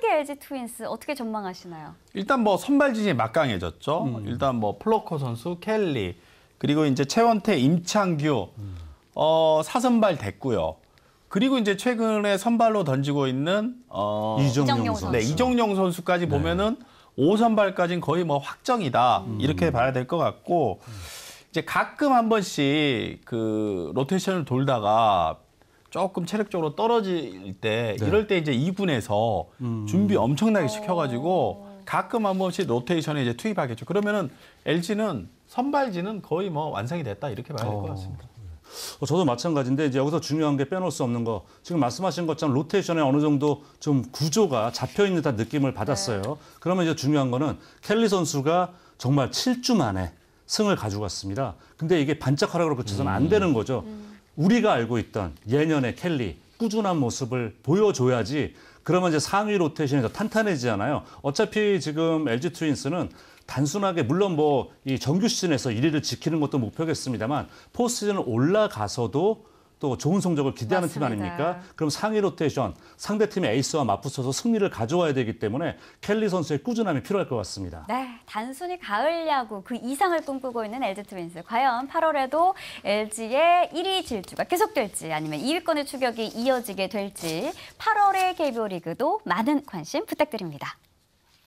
한계 LG 트윈스 어떻게 전망하시나요? 일단 뭐 선발진이 막강해졌죠. 음. 일단 뭐 플로커 선수, 켈리 그리고 이제 최원태, 임창규 음. 어, 사선발 됐고요. 그리고 이제 최근에 선발로 던지고 있는 어, 이정용 선수. 네, 이정용 선수까지 네. 보면은 5선발까지는 거의 뭐 확정이다. 음. 이렇게 봐야 될 것 같고 음. 이제 가끔 한 번씩 그 로테이션을 돌다가 조금 체력적으로 떨어질 때 네. 이럴 때 이제 2분에서 음. 준비 엄청나게 시켜가지고 가끔 한 번씩 로테이션에 이제 투입하겠죠. 그러면은 LG는 선발진은 거의 뭐 완성이 됐다 이렇게 봐야 될것 어. 같습니다. 어, 저도 마찬가지인데 이제 여기서 중요한 게 빼놓을 수 없는 거 지금 말씀하신 것처럼 로테이션에 어느 정도 좀 구조가 잡혀 있는 듯한 느낌을 받았어요. 네. 그러면 이제 중요한 거는 켈리 선수가 정말 7주 만에 승을 가져갔습니다. 근데 이게 반짝 하락으로 그쳐서는 음. 안 되는 거죠. 음. 우리가 알고 있던 예년의 켈리 꾸준한 모습을 보여줘야지 그러면 이제 상위 로테이션이 더 탄탄해지잖아요. 어차피 지금 LG 트윈스는 단순하게 물론 뭐 이 정규 시즌에서 1위를 지키는 것도 목표겠습니다만 포스즌 올라가서도 또 좋은 성적을 기대하는 맞습니다. 팀 아닙니까? 그럼 상위 로테이션 상대 팀의 에이스와 맞붙어서 승리를 가져와야 되기 때문에 켈리 선수의 꾸준함이 필요할 것 같습니다. 네, 단순히 가을 야구 그 이상을 꿈꾸고 있는 LG 트윈스. 과연 8월에도 LG의 1위 질주가 계속될지 아니면 2위권의 추격이 이어지게 될지 8월의 KBO 리그도 많은 관심 부탁드립니다.